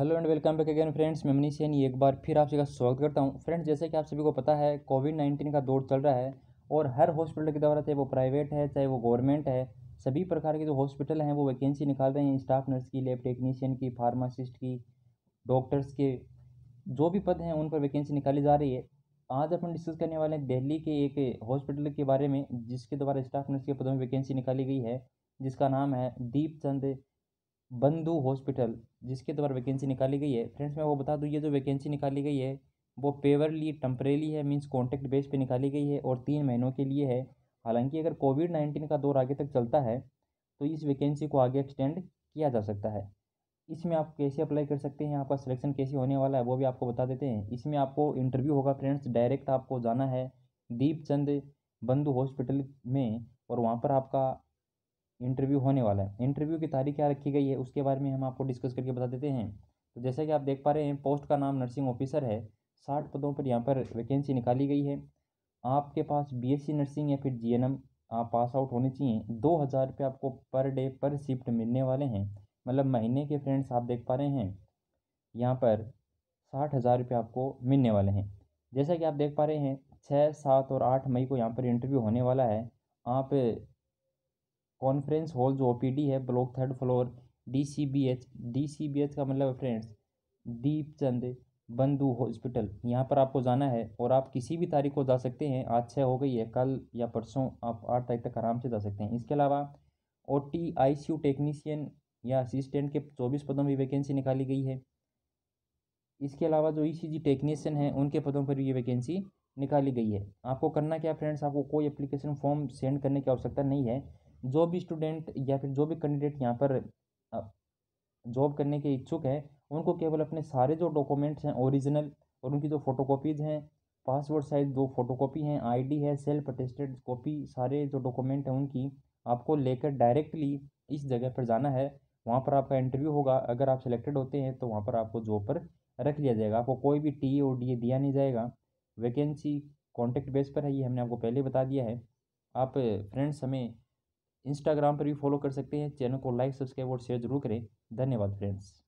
hello and welcome back again friends मैं मनीष सैनी एक बार फिर आप सभी का स्वागत करता हूं फ्रेंड्स जैसे कि आप सभी को पता है कोविड नाइन्टीन का दौर चल रहा है और हर हॉस्पिटल के द्वारा चाहे वो प्राइवेट है चाहे वो गवर्नमेंट है सभी प्रकार के जो हॉस्पिटल हैं वो वैकेंसी निकाल रहे हैं स्टाफ नर्स की लेब टेक्नीशियन की फार्मासिस्ट की डॉक्टर्स के जो भी पद हैं उन पर वैकेंसी निकाली जा रही है आज अपन डिस्कस करने वाले हैं दिल्ली के एक हॉस्पिटल के बारे में जिसके द्वारा स्टाफ नर्स के पदों में वैकेंसी निकाली गई है जिसका नाम है दीप चंद बंधु हॉस्पिटल जिसके द्वारा वैकेंसी निकाली गई है फ्रेंड्स मैं वो बता दूँ ये जो वैकेंसी निकाली गई है वो पेवरली टम्परेली है मीन्स कॉन्ट्रैक्ट बेस पे निकाली गई है और तीन महीनों के लिए है हालांकि अगर कोविड नाइन्टीन का दौर आगे तक चलता है तो इस वैकेंसी को आगे एक्सटेंड किया जा सकता है इसमें आप कैसे अप्लाई कर सकते हैं आपका सिलेक्शन कैसे होने वाला है वो भी आपको बता देते हैं इसमें आपको इंटरव्यू होगा फ्रेंड्स डायरेक्ट आपको जाना है दीपचंद बंधु हॉस्पिटल में और वहाँ पर आपका इंटरव्यू होने वाला है इंटरव्यू की तारीख क्या रखी गई है उसके बारे में हम आपको डिस्कस करके बता देते हैं तो जैसा कि आप देख पा रहे हैं पोस्ट का नाम नर्सिंग ऑफिसर है साठ पदों पर यहाँ पर वैकेंसी निकाली गई है आपके पास बी नर्सिंग या फिर जी आप पास आउट होने चाहिए दो हज़ार रुपये आपको पर डे पर शिफ्ट मिलने वाले हैं मतलब महीने के फ्रेंड्स आप देख पा रहे हैं यहाँ पर साठ हज़ार रुपये आपको मिलने वाले हैं जैसा कि आप देख पा रहे हैं छः सात और आठ मई को यहाँ पर इंटरव्यू होने वाला है आप कॉन्फ्रेंस हॉल जो ओ है block third floor D C B H D C B H का मतलब है फ्रेंड्स दीप चंद बंधु हॉस्पिटल यहाँ पर आपको जाना है और आप किसी भी तारीख को जा सकते हैं आज छः हो गई है कल या परसों आप आठ तारीख तक आराम से जा सकते हैं इसके अलावा O T I C U technician या असिस्टेंट के चौबीस पदों में वैकेंसी निकाली गई है इसके अलावा जो ई सी जी टेक्नीशियन है उनके पदों पर भी ये वैकेंसी निकाली गई है आपको करना क्या फ्रेंड्स आपको कोई एप्लीकेशन फॉर्म सेंड करने की आवश्यकता नहीं है जो भी स्टूडेंट या फिर जो भी कैंडिडेट यहाँ पर जॉब करने के इच्छुक हैं उनको केवल अपने सारे जो डॉक्यूमेंट्स हैं ओरिजिनल और उनकी जो फ़ोटोकॉपीज़ हैं पासवर्ड साइज दो फोटोकॉपी हैं आईडी है सेल्फ अटेस्टेड कॉपी सारे जो डॉक्यूमेंट हैं उनकी आपको लेकर डायरेक्टली इस जगह पर जाना है वहाँ पर आपका इंटरव्यू होगा अगर आप सिलेक्टेड होते हैं तो वहाँ पर आपको जॉब पर रख लिया जाएगा आपको कोई भी टी और डी दिया नहीं जाएगा वैकेंसी कॉन्टैक्ट बेस पर है ये हमने आपको पहले बता दिया है आप फ्रेंड्स हमें इंस्टाग्राम पर भी फॉलो कर सकते हैं चैनल को लाइक सब्सक्राइब और शेयर जरूर करें धन्यवाद फ्रेंड्स